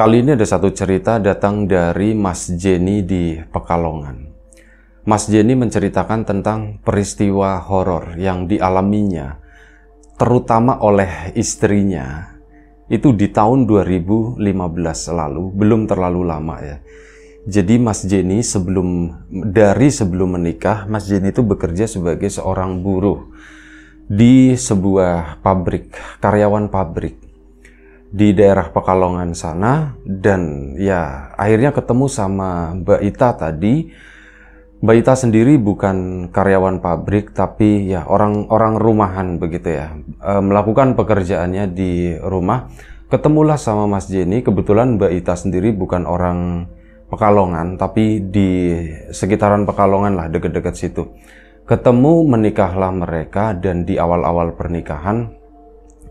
Kali ini ada satu cerita datang dari Mas Jenny di Pekalongan. Mas Jenny menceritakan tentang peristiwa horor yang dialaminya, terutama oleh istrinya, itu di tahun 2015 lalu, belum terlalu lama ya. Jadi Mas Jenny sebelum dari sebelum menikah, Mas Jenny itu bekerja sebagai seorang buruh di sebuah pabrik, karyawan pabrik di daerah Pekalongan sana dan ya akhirnya ketemu sama Mbak Ita tadi. Mbak Ita sendiri bukan karyawan pabrik tapi ya orang-orang rumahan begitu ya. E, melakukan pekerjaannya di rumah. Ketemulah sama Mas Jenny, kebetulan Mbak Ita sendiri bukan orang Pekalongan tapi di sekitaran Pekalongan lah deket-deket situ. Ketemu menikahlah mereka dan di awal-awal pernikahan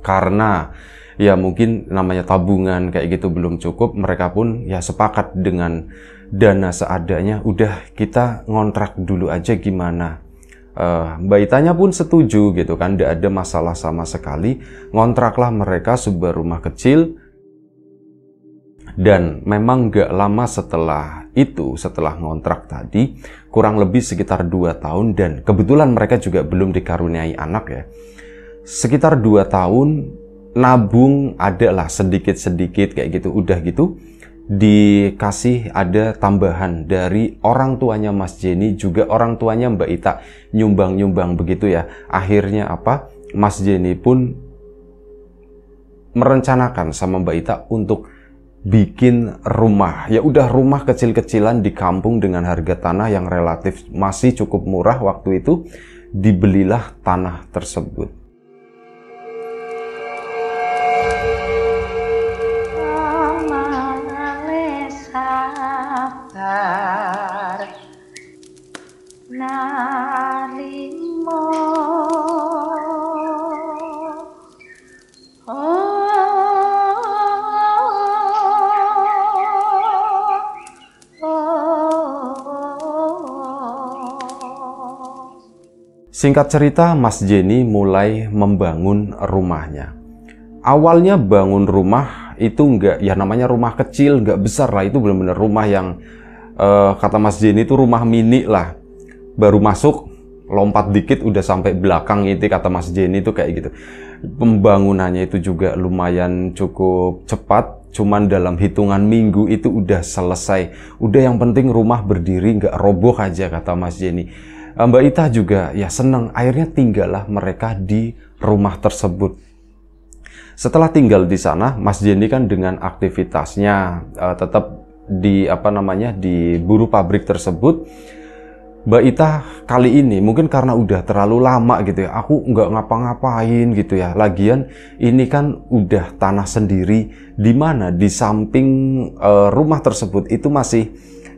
karena ya mungkin namanya tabungan kayak gitu belum cukup, mereka pun ya sepakat dengan dana seadanya, udah kita ngontrak dulu aja gimana. Uh, eh, baitanya pun setuju gitu kan, tidak ada masalah sama sekali. Ngontraklah mereka sebuah rumah kecil dan memang gak lama setelah itu, setelah ngontrak tadi, kurang lebih sekitar 2 tahun dan kebetulan mereka juga belum dikaruniai anak ya. Sekitar 2 tahun nabung ada lah sedikit-sedikit kayak gitu udah gitu dikasih ada tambahan dari orang tuanya Mas Jenny juga orang tuanya Mbak Ita nyumbang-nyumbang begitu ya akhirnya apa Mas Jenny pun merencanakan sama Mbak Ita untuk bikin rumah. Ya udah rumah kecil-kecilan di kampung dengan harga tanah yang relatif masih cukup murah waktu itu dibelilah tanah tersebut. Singkat cerita, Mas Jenny mulai membangun rumahnya. Awalnya bangun rumah itu nggak, ya namanya rumah kecil, nggak besar lah. Itu benar-benar rumah yang uh, kata Mas Jenny itu rumah mini lah. Baru masuk, lompat dikit udah sampai belakang itu kata Mas Jenny itu kayak gitu. Pembangunannya itu juga lumayan cukup cepat, cuman dalam hitungan minggu itu udah selesai. Udah yang penting rumah berdiri nggak roboh aja kata Mas Jenny. Eh, Mbak Ita juga ya senang. Akhirnya tinggallah mereka di rumah tersebut. Setelah tinggal di sana, Mas Jendi kan dengan aktivitasnya uh, tetap di apa namanya di buru pabrik tersebut. Mbak Ita kali ini mungkin karena udah terlalu lama gitu ya, aku nggak ngapa-ngapain gitu ya. Lagian ini kan udah tanah sendiri, di mana di samping uh, rumah tersebut itu masih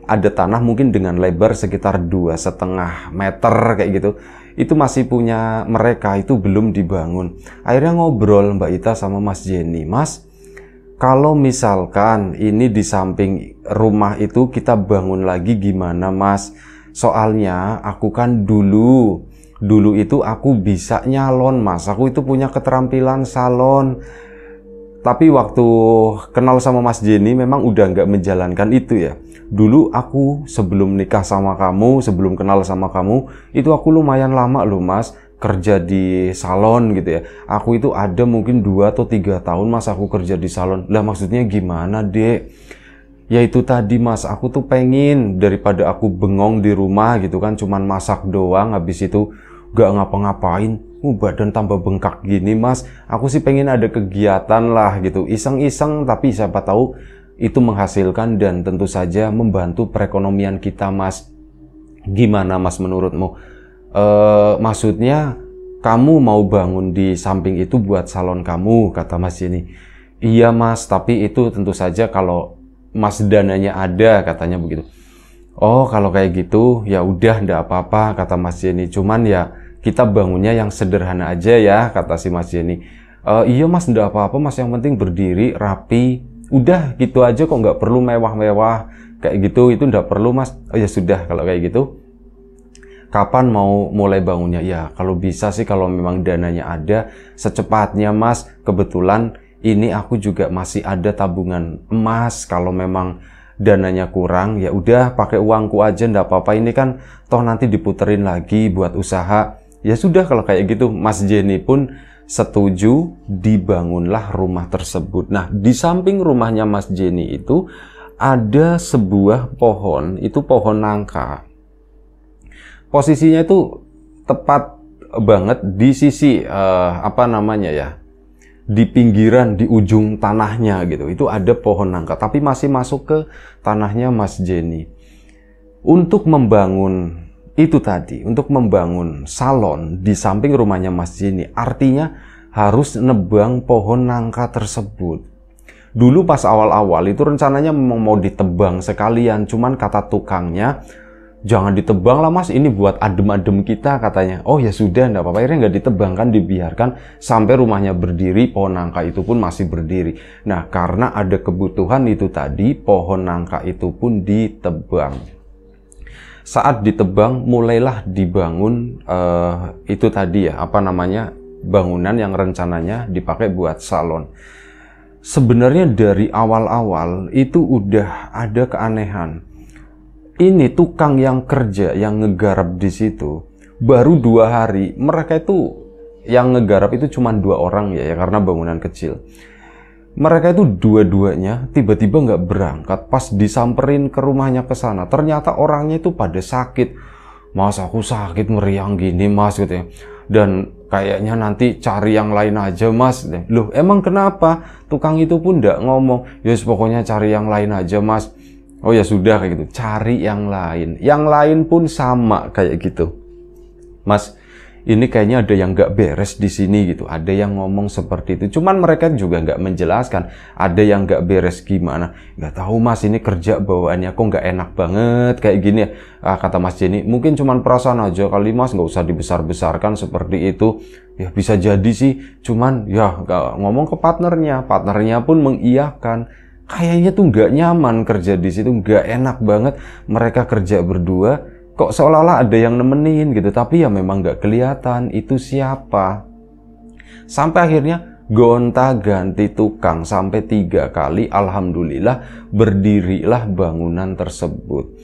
ada tanah mungkin dengan lebar sekitar dua setengah meter kayak gitu itu masih punya mereka itu belum dibangun akhirnya ngobrol Mbak Ita sama Mas Jenny Mas kalau misalkan ini di samping rumah itu kita bangun lagi gimana Mas soalnya aku kan dulu dulu itu aku bisa nyalon Mas aku itu punya keterampilan salon tapi waktu kenal sama Mas Jenny memang udah nggak menjalankan itu ya dulu aku sebelum nikah sama kamu, sebelum kenal sama kamu, itu aku lumayan lama loh mas kerja di salon gitu ya. Aku itu ada mungkin 2 atau 3 tahun mas aku kerja di salon. Lah maksudnya gimana dek? Ya itu tadi mas, aku tuh pengen daripada aku bengong di rumah gitu kan, cuman masak doang habis itu gak ngapa-ngapain, uh, badan tambah bengkak gini mas aku sih pengen ada kegiatan lah gitu iseng-iseng tapi siapa tahu itu menghasilkan dan tentu saja membantu perekonomian kita, Mas. Gimana, Mas, menurutmu? E, maksudnya, kamu mau bangun di samping itu buat salon kamu, kata Mas ini. Iya, Mas, tapi itu tentu saja kalau Mas dananya ada, katanya begitu. Oh, kalau kayak gitu ya udah ndak apa-apa kata Mas ini. Cuman ya kita bangunnya yang sederhana aja ya kata si Mas ini. E, eh, iya Mas ndak apa-apa Mas yang penting berdiri rapi udah gitu aja kok nggak perlu mewah-mewah kayak gitu itu nggak perlu mas oh ya sudah kalau kayak gitu kapan mau mulai bangunnya ya kalau bisa sih kalau memang dananya ada secepatnya mas kebetulan ini aku juga masih ada tabungan emas kalau memang dananya kurang ya udah pakai uangku aja ndak apa-apa ini kan toh nanti diputerin lagi buat usaha ya sudah kalau kayak gitu Mas Jenny pun setuju dibangunlah rumah tersebut. Nah, di samping rumahnya Mas Jenny itu ada sebuah pohon, itu pohon nangka. Posisinya itu tepat banget di sisi uh, apa namanya ya? di pinggiran di ujung tanahnya gitu. Itu ada pohon nangka tapi masih masuk ke tanahnya Mas Jenny. Untuk membangun itu tadi untuk membangun salon di samping rumahnya Mas Jini artinya harus nebang pohon nangka tersebut. Dulu pas awal-awal itu rencananya memang mau ditebang sekalian, cuman kata tukangnya jangan ditebang lah mas ini buat adem-adem kita katanya. Oh ya sudah enggak apa-apa akhirnya nggak ditebang kan dibiarkan sampai rumahnya berdiri pohon nangka itu pun masih berdiri. Nah karena ada kebutuhan itu tadi pohon nangka itu pun ditebang saat ditebang mulailah dibangun uh, itu tadi ya apa namanya bangunan yang rencananya dipakai buat salon. Sebenarnya dari awal-awal itu udah ada keanehan. Ini tukang yang kerja yang ngegarap di situ baru dua hari mereka itu yang ngegarap itu cuma dua orang ya, ya karena bangunan kecil mereka itu dua-duanya tiba-tiba nggak berangkat pas disamperin ke rumahnya ke sana. Ternyata orangnya itu pada sakit. Mas aku sakit meriang gini mas gitu ya. Dan kayaknya nanti cari yang lain aja mas. Loh emang kenapa? Tukang itu pun nggak ngomong. Ya pokoknya cari yang lain aja mas. Oh ya sudah kayak gitu. Cari yang lain. Yang lain pun sama kayak gitu. Mas, ini kayaknya ada yang nggak beres di sini gitu. Ada yang ngomong seperti itu. Cuman mereka juga nggak menjelaskan. Ada yang nggak beres gimana. Nggak tahu mas ini kerja bawaannya kok nggak enak banget kayak gini ya. Ah, kata mas Jenny, mungkin cuman perasaan aja kali mas nggak usah dibesar-besarkan seperti itu. Ya bisa jadi sih. Cuman ya ngomong ke partnernya. Partnernya pun mengiyakan kayaknya tuh nggak nyaman kerja di situ, nggak enak banget mereka kerja berdua kok seolah-olah ada yang nemenin gitu tapi ya memang nggak kelihatan itu siapa sampai akhirnya gonta ganti tukang sampai tiga kali alhamdulillah berdirilah bangunan tersebut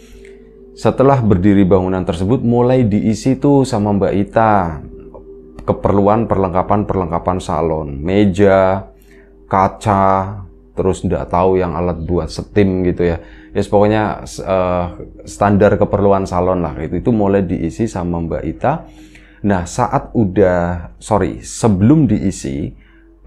setelah berdiri bangunan tersebut mulai diisi tuh sama Mbak Ita keperluan perlengkapan-perlengkapan salon meja kaca terus nggak tahu yang alat buat setim gitu ya ya yes, pokoknya uh, standar keperluan salon lah itu itu mulai diisi sama Mbak Ita nah saat udah sorry sebelum diisi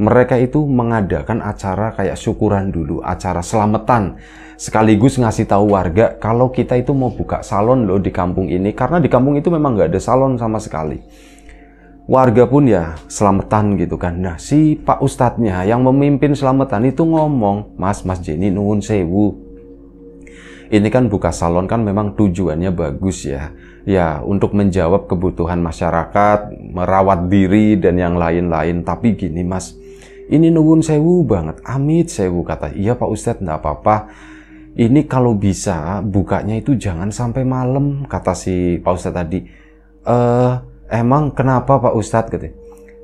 mereka itu mengadakan acara kayak syukuran dulu, acara selamatan, sekaligus ngasih tahu warga kalau kita itu mau buka salon loh di kampung ini, karena di kampung itu memang nggak ada salon sama sekali. Warga pun ya selamatan gitu kan. Nah si Pak Ustadznya yang memimpin selamatan itu ngomong, Mas Mas Jenny nuhun sewu, ini kan buka salon kan memang tujuannya bagus ya. Ya, untuk menjawab kebutuhan masyarakat, merawat diri dan yang lain-lain. Tapi gini Mas, ini nungun sewu banget. Amit sewu kata. Iya Pak Ustadz, nggak apa-apa. Ini kalau bisa bukanya itu jangan sampai malam kata si Pak Ustadz tadi. Eh, emang kenapa Pak Ustadz? Gitu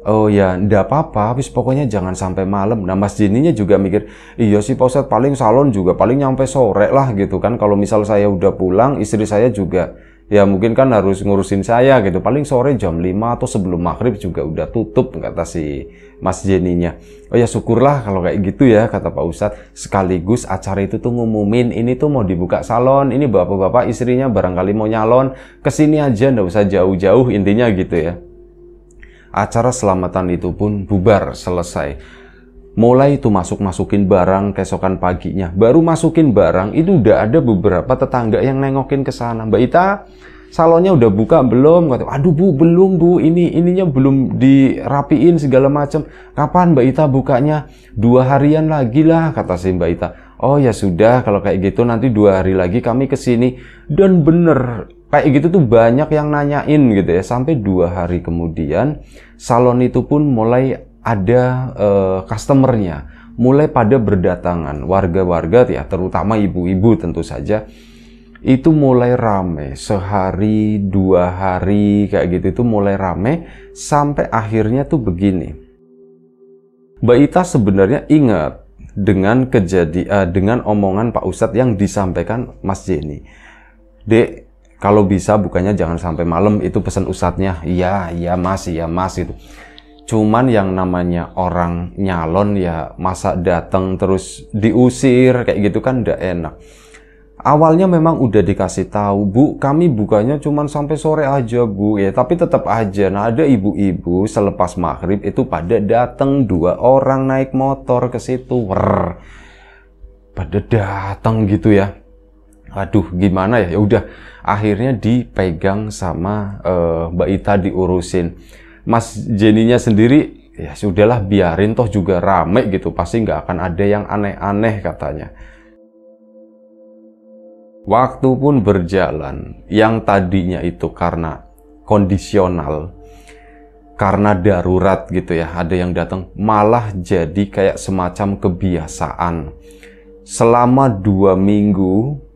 Oh ya, ndak apa-apa, habis pokoknya jangan sampai malam. Nah, Mas Jeninya juga mikir, iya sih Pak Ustadz, paling salon juga, paling nyampe sore lah gitu kan. Kalau misal saya udah pulang, istri saya juga, ya mungkin kan harus ngurusin saya gitu. Paling sore jam 5 atau sebelum maghrib juga udah tutup, kata si Mas Jeninya. Oh ya syukurlah kalau kayak gitu ya, kata Pak Ustadz. Sekaligus acara itu tuh ngumumin, ini tuh mau dibuka salon, ini bapak-bapak istrinya barangkali mau nyalon, kesini aja ndak usah jauh-jauh intinya gitu ya acara selamatan itu pun bubar selesai. Mulai itu masuk-masukin barang keesokan paginya. Baru masukin barang itu udah ada beberapa tetangga yang nengokin ke sana. Mbak Ita, salonnya udah buka belum? Kata, aduh bu, belum bu, ini ininya belum dirapiin segala macam. Kapan Mbak Ita bukanya? Dua harian lagi lah, kata si Mbak Ita. Oh ya sudah, kalau kayak gitu nanti dua hari lagi kami kesini. Dan bener, kayak gitu tuh banyak yang nanyain gitu ya sampai dua hari kemudian salon itu pun mulai ada uh, customernya mulai pada berdatangan warga-warga ya terutama ibu-ibu tentu saja itu mulai rame sehari dua hari kayak gitu itu mulai rame sampai akhirnya tuh begini Mbak Ita sebenarnya ingat dengan kejadian eh, dengan omongan Pak Ustadz yang disampaikan Mas Jenny Dek kalau bisa bukannya jangan sampai malam itu pesan usatnya, iya iya masih ya masih itu cuman yang namanya orang nyalon ya masa datang terus diusir kayak gitu kan ndak enak awalnya memang udah dikasih tahu bu kami bukanya cuman sampai sore aja bu ya tapi tetap aja nah ada ibu-ibu selepas maghrib itu pada datang dua orang naik motor ke situ pada datang gitu ya aduh gimana ya ya udah akhirnya dipegang sama uh, Mbak Ita diurusin Mas Jeninya sendiri ya sudahlah biarin toh juga rame gitu pasti nggak akan ada yang aneh-aneh katanya waktu pun berjalan yang tadinya itu karena kondisional karena darurat gitu ya ada yang datang malah jadi kayak semacam kebiasaan selama dua minggu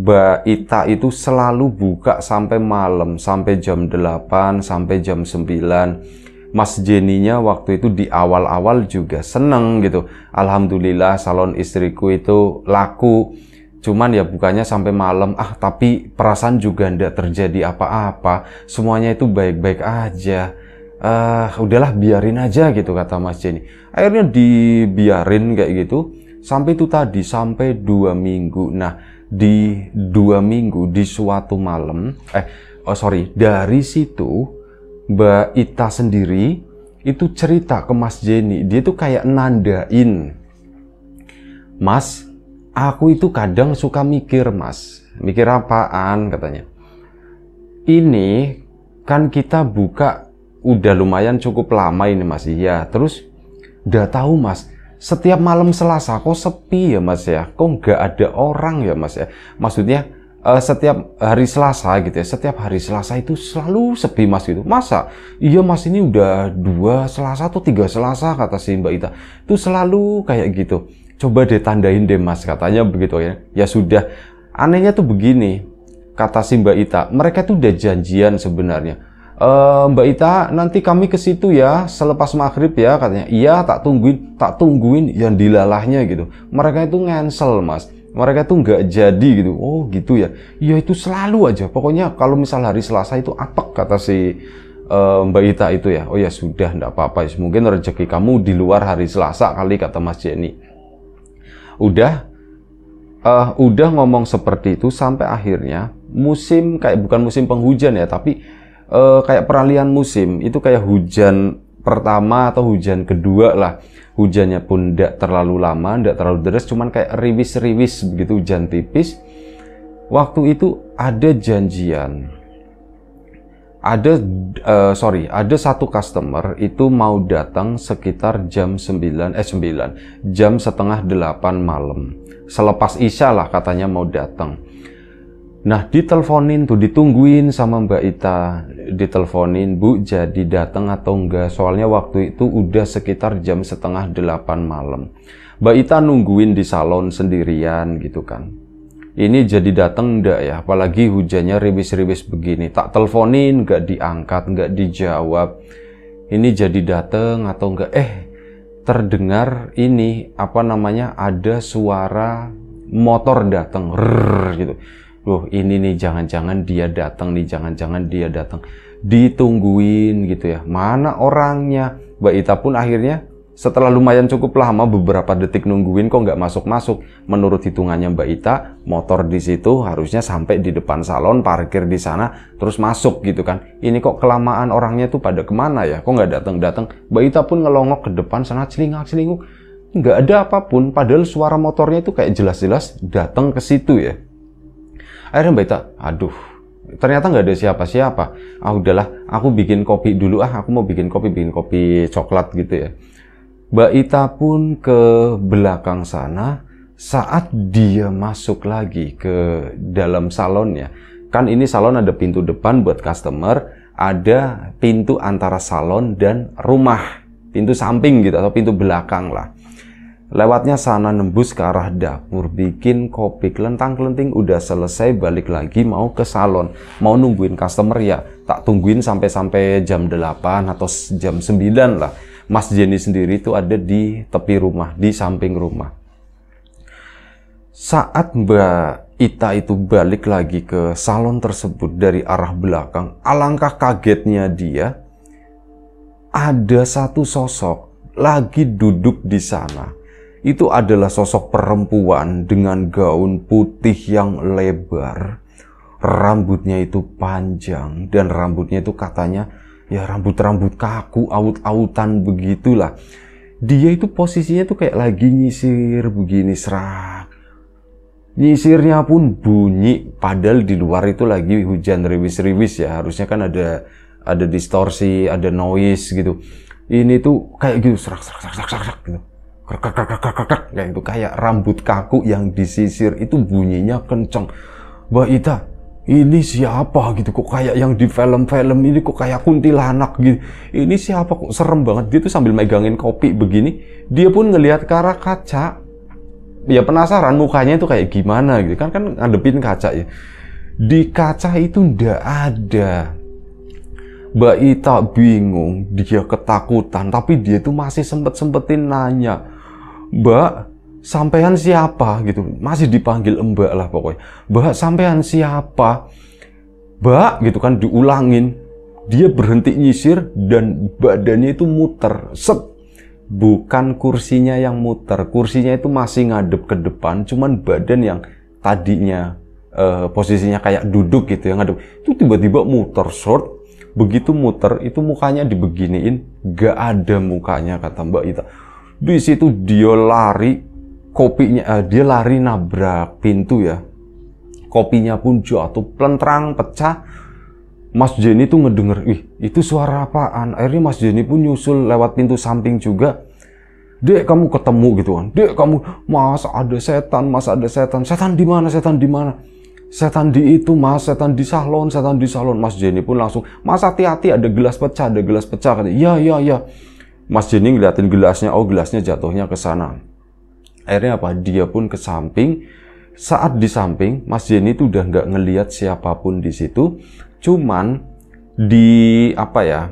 Mbak Ita itu selalu buka sampai malam, sampai jam 8, sampai jam 9. Mas Jeninya waktu itu di awal-awal juga seneng gitu. Alhamdulillah salon istriku itu laku. Cuman ya bukannya sampai malam, ah tapi perasaan juga ndak terjadi apa-apa. Semuanya itu baik-baik aja. Uh, udahlah biarin aja gitu kata Mas Jenny. Akhirnya dibiarin kayak gitu Sampai itu tadi, sampai dua minggu. Nah, di dua minggu, di suatu malam, eh, oh sorry, dari situ, Mbak Ita sendiri itu cerita ke Mas Jenny. Dia tuh kayak nandain. Mas, aku itu kadang suka mikir, Mas. Mikir apaan, katanya. Ini kan kita buka udah lumayan cukup lama ini Mas. Iya, terus udah tahu Mas, setiap malam Selasa kok sepi ya Mas ya? Kok nggak ada orang ya Mas ya? Maksudnya uh, setiap hari Selasa gitu ya, setiap hari Selasa itu selalu sepi Mas gitu. Masa? Iya Mas ini udah dua Selasa atau tiga Selasa kata si Mbak Ita. Itu selalu kayak gitu. Coba deh tandain deh Mas katanya begitu ya. Ya sudah. Anehnya tuh begini, kata si Mbak Ita, mereka tuh udah janjian sebenarnya e, Mbak Ita nanti kami ke situ ya selepas maghrib ya katanya iya tak tungguin tak tungguin yang dilalahnya gitu mereka itu ngensel mas mereka tuh nggak jadi gitu oh gitu ya ya itu selalu aja pokoknya kalau misal hari Selasa itu apek kata si eh, Mbak Ita itu ya oh ya sudah ndak apa-apa ya, mungkin rezeki kamu di luar hari Selasa kali kata Mas Jenny udah uh, udah ngomong seperti itu sampai akhirnya musim kayak bukan musim penghujan ya tapi uh, kayak peralihan musim itu kayak hujan pertama atau hujan kedua lah hujannya pun tidak terlalu lama tidak terlalu deras cuman kayak riwis-riwis begitu hujan tipis waktu itu ada janjian ada uh, sorry ada satu customer itu mau datang sekitar jam 9 eh 9 jam setengah 8 malam selepas isya lah katanya mau datang Nah, diteleponin tuh, ditungguin sama Mbak Ita, diteleponin, Bu, jadi dateng atau enggak, soalnya waktu itu udah sekitar jam setengah delapan malam. Mbak Ita nungguin di salon sendirian gitu kan. Ini jadi dateng enggak ya, apalagi hujannya ribis-ribis begini, tak teleponin, enggak diangkat, enggak dijawab. Ini jadi dateng atau enggak, eh terdengar ini, apa namanya, ada suara motor datang, gitu loh ini nih jangan-jangan dia datang nih jangan-jangan dia datang ditungguin gitu ya mana orangnya Mbak Ita pun akhirnya setelah lumayan cukup lama beberapa detik nungguin kok nggak masuk-masuk menurut hitungannya Mbak Ita motor di situ harusnya sampai di depan salon parkir di sana terus masuk gitu kan ini kok kelamaan orangnya tuh pada kemana ya kok nggak datang-datang Mbak Ita pun ngelongok ke depan sana celingak-celinguk nggak ada apapun padahal suara motornya itu kayak jelas-jelas datang ke situ ya akhirnya Mbak Ita aduh ternyata nggak ada siapa-siapa ah udahlah aku bikin kopi dulu ah aku mau bikin kopi bikin kopi coklat gitu ya Mbak Ita pun ke belakang sana saat dia masuk lagi ke dalam salonnya kan ini salon ada pintu depan buat customer ada pintu antara salon dan rumah pintu samping gitu atau pintu belakang lah Lewatnya sana nembus ke arah dapur, bikin kopi kelentang-kelenting udah selesai balik lagi mau ke salon. Mau nungguin customer ya, tak tungguin sampai-sampai jam 8 atau jam 9 lah. Mas Jenny sendiri itu ada di tepi rumah, di samping rumah. Saat Mbak Ita itu balik lagi ke salon tersebut dari arah belakang, alangkah kagetnya dia ada satu sosok lagi duduk di sana itu adalah sosok perempuan dengan gaun putih yang lebar. Rambutnya itu panjang dan rambutnya itu katanya ya rambut-rambut kaku, aut-autan begitulah. Dia itu posisinya tuh kayak lagi nyisir begini serak. Nyisirnya pun bunyi padahal di luar itu lagi hujan ribis-ribis ya. Harusnya kan ada ada distorsi, ada noise gitu. Ini tuh kayak gitu serak serak serak serak serak gitu kayak nah, itu kayak rambut kaku yang disisir itu bunyinya kenceng Mbak Ita ini siapa gitu kok kayak yang di film-film ini kok kayak kuntilanak gitu ini siapa kok serem banget dia tuh sambil megangin kopi begini dia pun ngelihat ke arah kaca ya penasaran mukanya itu kayak gimana gitu kan kan ngadepin kaca ya di kaca itu ndak ada Mbak Ita bingung, dia ketakutan, tapi dia tuh masih sempet-sempetin nanya. Mbak, sampean siapa gitu masih dipanggil mbak lah pokoknya mbak sampean siapa mbak gitu kan diulangin dia berhenti nyisir dan badannya itu muter set bukan kursinya yang muter kursinya itu masih ngadep ke depan cuman badan yang tadinya uh, posisinya kayak duduk gitu yang ngadep itu tiba-tiba muter short begitu muter itu mukanya dibeginiin gak ada mukanya kata mbak itu di situ dia lari, kopinya eh, dia lari nabrak pintu ya. Kopinya pun jatuh pelentrang, pecah. Mas Jenny tuh ngedenger, ih itu suara apaan? Akhirnya Mas Jenny pun nyusul lewat pintu samping juga. Dek kamu ketemu gitu kan. Dek kamu, mas ada setan, mas ada setan. Setan di mana? Setan di mana? Setan di itu mas, setan di salon, setan di salon. Mas Jenny pun langsung, mas hati-hati ada gelas pecah, ada gelas pecah. Iya, iya, iya. Mas Jenny ngeliatin gelasnya, oh gelasnya jatuhnya ke sana. Akhirnya apa? Dia pun ke samping. Saat di samping, Mas Jenny tuh udah nggak ngeliat siapapun di situ. Cuman di apa ya?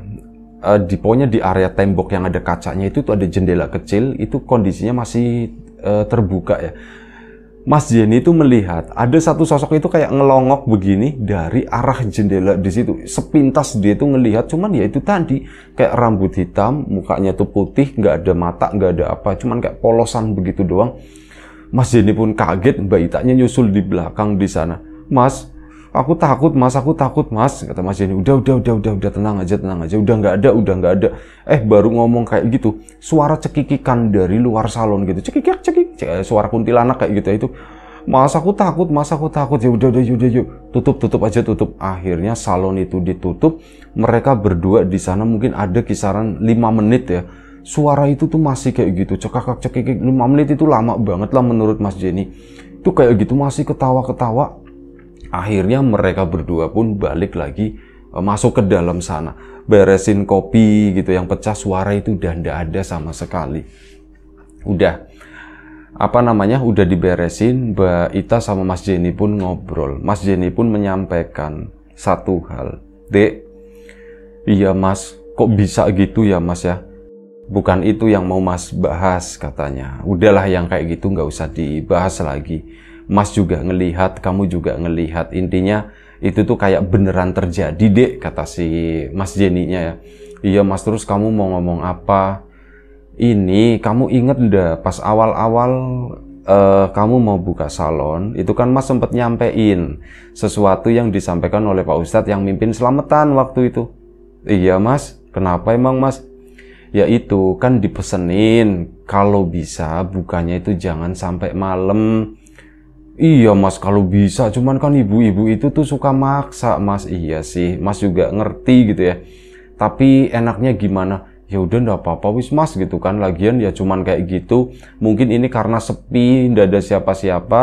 Eh, di pokoknya di area tembok yang ada kacanya itu tuh ada jendela kecil itu kondisinya masih eh, terbuka ya Mas Jenny itu melihat ada satu sosok itu kayak ngelongok begini dari arah jendela di situ. Sepintas dia itu ngelihat, cuman ya itu tadi kayak rambut hitam, mukanya tuh putih, nggak ada mata, nggak ada apa, cuman kayak polosan begitu doang. Mas Jenny pun kaget, Mbak Itanya nyusul di belakang di sana. Mas, aku takut mas aku takut mas kata mas Jenny, udah udah udah udah udah tenang aja tenang aja udah nggak ada udah nggak ada eh baru ngomong kayak gitu suara cekikikan dari luar salon gitu cekikik cekik cek, eh, suara kuntilanak kayak gitu itu mas aku takut mas aku takut ya udah udah ya udah yuk ya. tutup tutup aja tutup akhirnya salon itu ditutup mereka berdua di sana mungkin ada kisaran 5 menit ya suara itu tuh masih kayak gitu cekakak cekikik 5 menit itu lama banget lah menurut mas Jenny itu kayak gitu masih ketawa-ketawa Akhirnya mereka berdua pun balik lagi eh, masuk ke dalam sana. Beresin kopi gitu yang pecah suara itu udah ndak ada sama sekali. Udah apa namanya udah diberesin Mbak Ita sama Mas Jenny pun ngobrol Mas Jenny pun menyampaikan satu hal Dek iya mas kok bisa gitu ya mas ya bukan itu yang mau mas bahas katanya udahlah yang kayak gitu nggak usah dibahas lagi Mas juga ngelihat, kamu juga ngelihat. Intinya itu tuh kayak beneran terjadi dek, kata si Mas Jeninya ya. Iya Mas terus kamu mau ngomong apa? Ini kamu inget ndak pas awal-awal uh, kamu mau buka salon, itu kan Mas sempat nyampein sesuatu yang disampaikan oleh Pak Ustadz yang mimpin selamatan waktu itu. Iya Mas, kenapa emang Mas? Ya itu kan dipesenin kalau bisa bukanya itu jangan sampai malam Iya mas kalau bisa cuman kan ibu-ibu itu tuh suka maksa mas iya sih mas juga ngerti gitu ya tapi enaknya gimana ya udah ndak apa-apa wis mas gitu kan lagian ya cuman kayak gitu mungkin ini karena sepi ndak ada siapa-siapa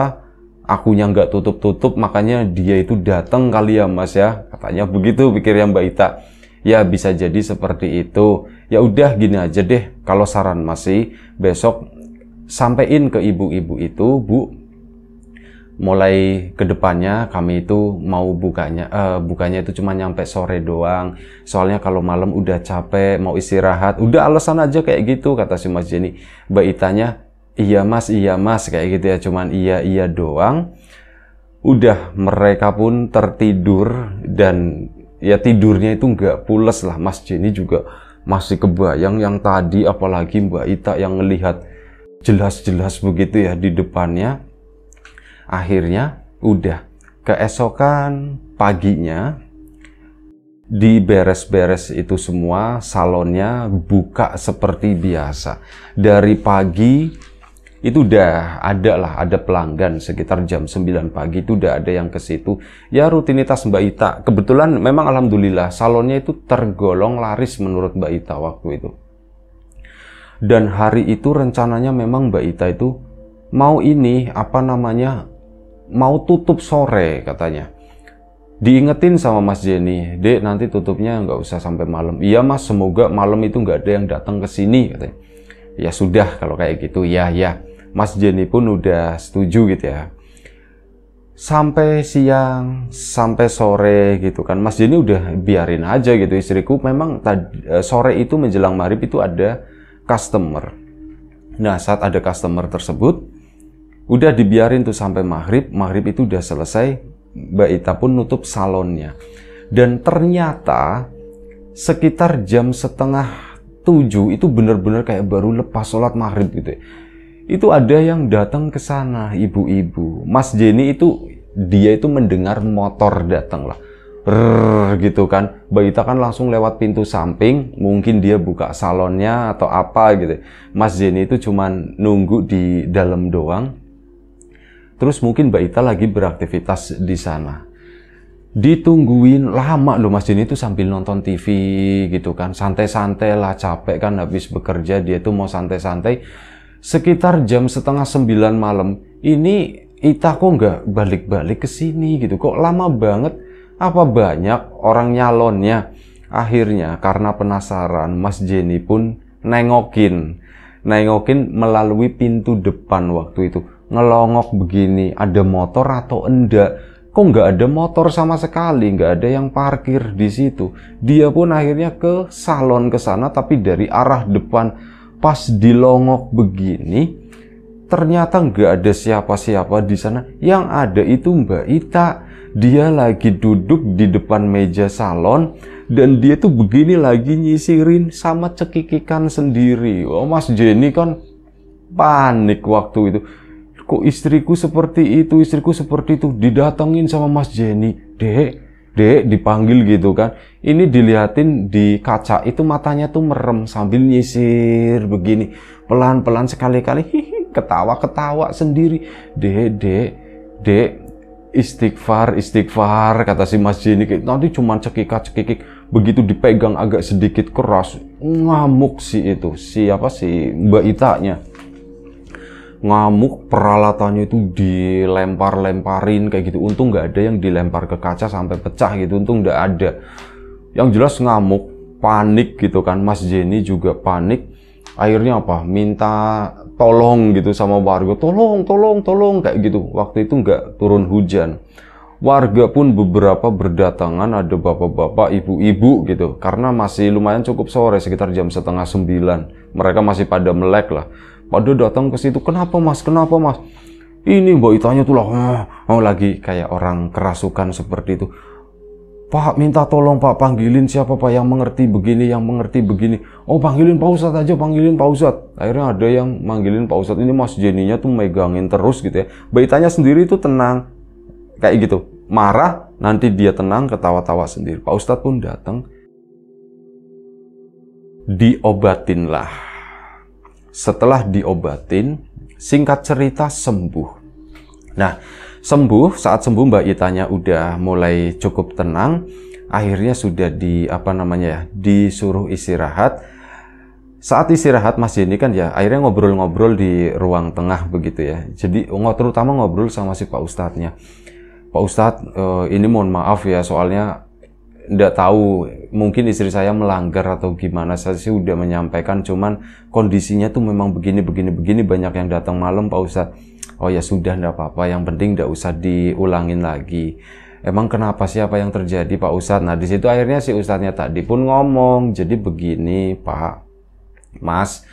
akunya nggak tutup-tutup makanya dia itu datang kali ya mas ya katanya begitu pikir yang Mbak Ita ya bisa jadi seperti itu ya udah gini aja deh kalau saran masih besok sampein ke ibu-ibu itu bu mulai kedepannya kami itu mau bukanya uh, bukanya itu cuma nyampe sore doang soalnya kalau malam udah capek mau istirahat udah alasan aja kayak gitu kata si Mas Jenny Mbak Itanya iya mas iya mas kayak gitu ya cuman iya iya doang udah mereka pun tertidur dan ya tidurnya itu nggak pules lah Mas Jenny juga masih kebayang yang tadi apalagi Mbak Ita yang melihat jelas-jelas begitu ya di depannya akhirnya udah keesokan paginya di beres itu semua salonnya buka seperti biasa dari pagi itu udah ada lah ada pelanggan sekitar jam 9 pagi itu udah ada yang ke situ ya rutinitas Mbak Ita kebetulan memang alhamdulillah salonnya itu tergolong laris menurut Mbak Ita waktu itu dan hari itu rencananya memang Mbak Ita itu mau ini apa namanya mau tutup sore katanya diingetin sama Mas Jenny, dek nanti tutupnya nggak usah sampai malam. Iya Mas, semoga malam itu nggak ada yang datang ke sini. Katanya. Ya sudah kalau kayak gitu, ya ya. Mas Jenny pun udah setuju gitu ya. Sampai siang, sampai sore gitu kan. Mas Jenny udah biarin aja gitu istriku. Memang tadi, eh, sore itu menjelang maghrib itu ada customer. Nah saat ada customer tersebut, udah dibiarin tuh sampai maghrib maghrib itu udah selesai Mbak Ita pun nutup salonnya dan ternyata sekitar jam setengah tujuh itu bener-bener kayak baru lepas sholat maghrib gitu ya. itu ada yang datang ke sana ibu-ibu Mas Jenny itu dia itu mendengar motor datang lah Rrr, gitu kan Mbak Ita kan langsung lewat pintu samping mungkin dia buka salonnya atau apa gitu Mas Jenny itu cuman nunggu di dalam doang Terus mungkin Mbak Ita lagi beraktivitas di sana. Ditungguin lama loh Mas Dini itu sambil nonton TV gitu kan. Santai-santai lah capek kan habis bekerja dia tuh mau santai-santai. Sekitar jam setengah sembilan malam ini Ita kok nggak balik-balik ke sini gitu. Kok lama banget apa banyak orang nyalonnya. Akhirnya karena penasaran Mas Jenny pun nengokin nengokin melalui pintu depan waktu itu ngelongok begini, ada motor atau enggak? Kok nggak ada motor sama sekali, nggak ada yang parkir di situ. Dia pun akhirnya ke salon ke sana, tapi dari arah depan pas dilongok begini, ternyata nggak ada siapa-siapa di sana. Yang ada itu Mbak Ita. Dia lagi duduk di depan meja salon dan dia tuh begini lagi nyisirin sama cekikikan sendiri. Oh, Mas Jenny kan panik waktu itu kok istriku seperti itu, istriku seperti itu, didatengin sama Mas Jenny, dek, dek dipanggil gitu kan. Ini dilihatin di kaca itu matanya tuh merem sambil nyisir begini, pelan-pelan sekali-kali ketawa-ketawa sendiri, dek, dek, dek, istighfar, istighfar, kata si Mas Jenny, nanti cuma cekikak-cekikik, begitu dipegang agak sedikit keras, ngamuk si itu, siapa si Mbak Itanya ngamuk peralatannya itu dilempar-lemparin kayak gitu untung nggak ada yang dilempar ke kaca sampai pecah gitu untung nggak ada yang jelas ngamuk panik gitu kan Mas Jenny juga panik akhirnya apa minta tolong gitu sama warga tolong tolong tolong kayak gitu waktu itu nggak turun hujan warga pun beberapa berdatangan ada bapak-bapak ibu-ibu gitu karena masih lumayan cukup sore sekitar jam setengah sembilan mereka masih pada melek lah Pak datang ke situ, kenapa mas, kenapa mas? Ini Mbak Itanya tuh lah, oh, lagi kayak orang kerasukan seperti itu. Pak minta tolong Pak panggilin siapa Pak yang mengerti begini, yang mengerti begini. Oh panggilin Pak Ustad aja, panggilin Pak Ustad. Akhirnya ada yang manggilin Pak Ustad. ini Mas Jeninya tuh megangin terus gitu ya. Mbak Itanya sendiri itu tenang, kayak gitu. Marah, nanti dia tenang ketawa-tawa sendiri. Pak Ustad pun datang, diobatinlah setelah diobatin, singkat cerita sembuh. Nah, sembuh saat sembuh Mbak Itanya udah mulai cukup tenang, akhirnya sudah di apa namanya ya, disuruh istirahat. Saat istirahat Mas ini kan ya akhirnya ngobrol-ngobrol di ruang tengah begitu ya. Jadi terutama ngobrol sama si Pak Ustadznya. Pak Ustadz, eh, ini mohon maaf ya soalnya tidak tahu mungkin istri saya melanggar atau gimana saya sih udah menyampaikan cuman kondisinya tuh memang begini begini begini banyak yang datang malam Pak ustad oh ya sudah tidak apa-apa yang penting tidak usah diulangin lagi emang kenapa sih apa yang terjadi Pak ustad nah di situ akhirnya si ustadnya tadi pun ngomong jadi begini Pak Mas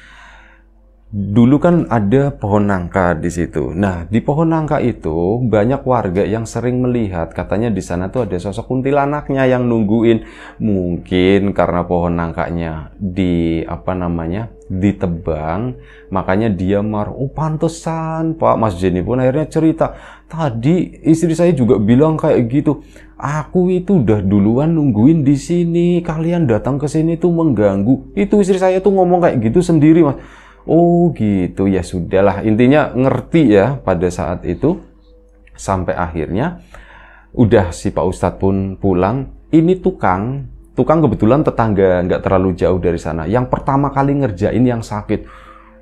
dulu kan ada pohon nangka di situ. Nah, di pohon nangka itu banyak warga yang sering melihat katanya di sana tuh ada sosok kuntilanaknya yang nungguin. Mungkin karena pohon nangkanya di apa namanya? ditebang, makanya dia marah. Oh, pantesan, Pak. Mas Jenny pun akhirnya cerita, tadi istri saya juga bilang kayak gitu. Aku itu udah duluan nungguin di sini. Kalian datang ke sini tuh mengganggu. Itu istri saya tuh ngomong kayak gitu sendiri, Mas Oh gitu ya sudahlah intinya ngerti ya pada saat itu sampai akhirnya udah si Pak Ustadz pun pulang ini tukang tukang kebetulan tetangga nggak terlalu jauh dari sana yang pertama kali ngerjain yang sakit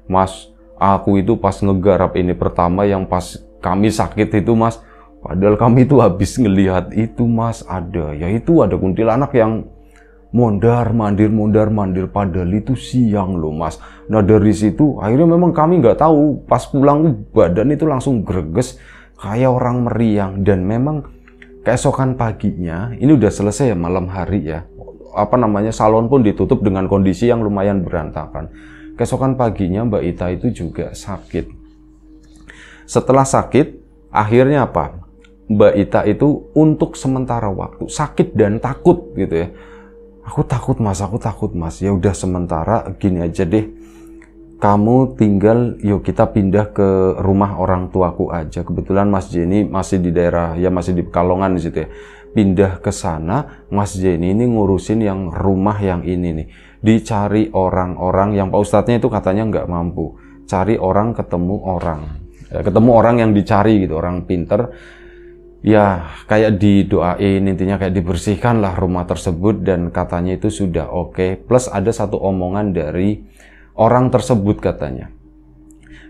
Mas aku itu pas ngegarap ini pertama yang pas kami sakit itu Mas padahal kami itu habis ngelihat itu Mas ada ya itu ada kuntilanak yang mondar mandir mondar mandir padahal itu siang loh mas nah dari situ akhirnya memang kami nggak tahu pas pulang badan itu langsung greges kayak orang meriang dan memang keesokan paginya ini udah selesai ya malam hari ya apa namanya salon pun ditutup dengan kondisi yang lumayan berantakan keesokan paginya Mbak Ita itu juga sakit setelah sakit akhirnya apa Mbak Ita itu untuk sementara waktu sakit dan takut gitu ya aku takut mas aku takut mas ya udah sementara gini aja deh kamu tinggal yuk kita pindah ke rumah orang tuaku aja kebetulan mas Jenny masih di daerah ya masih di Kalongan di situ ya pindah ke sana mas Jenny ini ngurusin yang rumah yang ini nih dicari orang-orang yang pak ustadznya itu katanya nggak mampu cari orang ketemu orang ya, ketemu orang yang dicari gitu orang pinter ya kayak didoain intinya kayak dibersihkan lah rumah tersebut dan katanya itu sudah oke okay. plus ada satu omongan dari orang tersebut katanya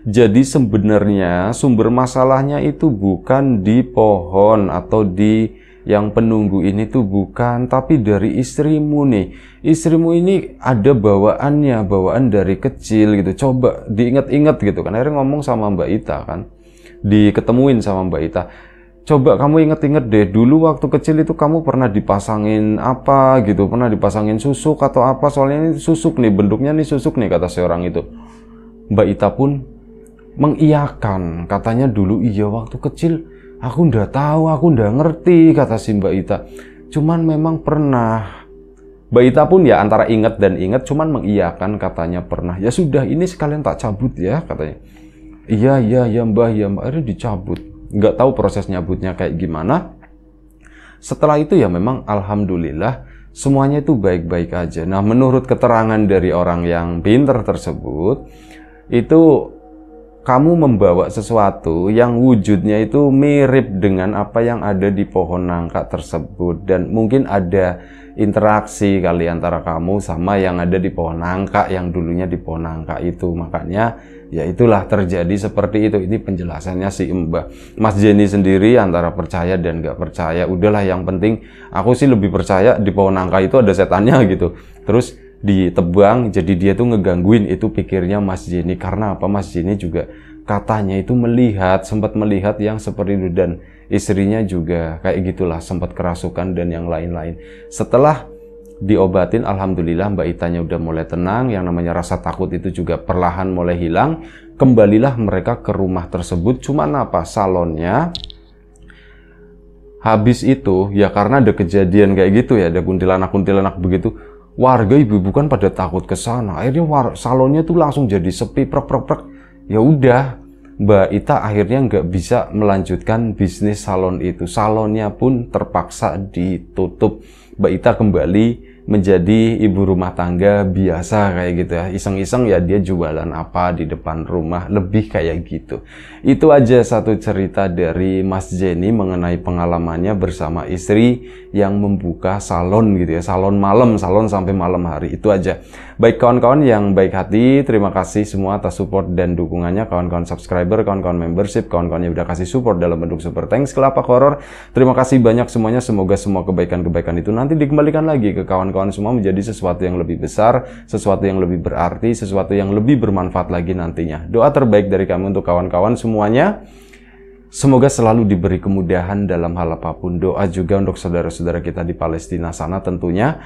jadi sebenarnya sumber masalahnya itu bukan di pohon atau di yang penunggu ini tuh bukan tapi dari istrimu nih istrimu ini ada bawaannya bawaan dari kecil gitu coba diingat-ingat gitu kan akhirnya ngomong sama Mbak Ita kan diketemuin sama Mbak Ita coba kamu inget-inget deh dulu waktu kecil itu kamu pernah dipasangin apa gitu pernah dipasangin susuk atau apa soalnya ini susuk nih bentuknya nih susuk nih kata seorang itu Mbak Ita pun mengiyakan katanya dulu iya waktu kecil aku ndak tahu aku ndak ngerti kata si Mbak Ita cuman memang pernah Mbak Ita pun ya antara inget dan inget cuman mengiyakan katanya pernah ya sudah ini sekalian tak cabut ya katanya iya iya iya mbah ya Mbak itu dicabut nggak tahu proses nyabutnya kayak gimana. Setelah itu ya memang alhamdulillah semuanya itu baik-baik aja. Nah, menurut keterangan dari orang yang pinter tersebut, itu kamu membawa sesuatu yang wujudnya itu mirip dengan apa yang ada di pohon nangka tersebut dan mungkin ada interaksi kali antara kamu sama yang ada di pohon nangka yang dulunya di pohon nangka itu makanya ya itulah terjadi seperti itu ini penjelasannya si Mbak Mas Jenny sendiri antara percaya dan gak percaya udahlah yang penting aku sih lebih percaya di pohon nangka itu ada setannya gitu terus ditebang jadi dia tuh ngegangguin itu pikirnya Mas Jenny karena apa Mas Jenny juga katanya itu melihat sempat melihat yang seperti itu dan istrinya juga kayak gitulah sempat kerasukan dan yang lain-lain setelah diobatin alhamdulillah Mbak Itanya udah mulai tenang yang namanya rasa takut itu juga perlahan mulai hilang kembalilah mereka ke rumah tersebut Cuma apa salonnya habis itu ya karena ada kejadian kayak gitu ya ada kuntilanak-kuntilanak begitu warga ibu-ibu kan pada takut ke sana akhirnya salonnya tuh langsung jadi sepi prek prek prek ya udah Mbak Ita akhirnya nggak bisa melanjutkan bisnis salon itu. Salonnya pun terpaksa ditutup. Mbak Ita kembali menjadi ibu rumah tangga biasa kayak gitu ya iseng-iseng ya dia jualan apa di depan rumah lebih kayak gitu itu aja satu cerita dari Mas Jenny mengenai pengalamannya bersama istri yang membuka salon gitu ya salon malam salon sampai malam hari itu aja baik kawan-kawan yang baik hati terima kasih semua atas support dan dukungannya kawan-kawan subscriber kawan-kawan membership kawan-kawan yang udah kasih support dalam bentuk super thanks kelapa horror terima kasih banyak semuanya semoga semua kebaikan-kebaikan itu nanti dikembalikan lagi ke kawan kawan-kawan semua menjadi sesuatu yang lebih besar, sesuatu yang lebih berarti, sesuatu yang lebih bermanfaat lagi nantinya. Doa terbaik dari kami untuk kawan-kawan semuanya. Semoga selalu diberi kemudahan dalam hal apapun. Doa juga untuk saudara-saudara kita di Palestina sana tentunya.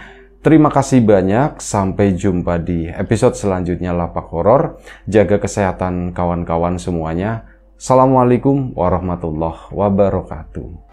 Terima kasih banyak. Sampai jumpa di episode selanjutnya Lapak Horor. Jaga kesehatan kawan-kawan semuanya. Assalamualaikum warahmatullahi wabarakatuh.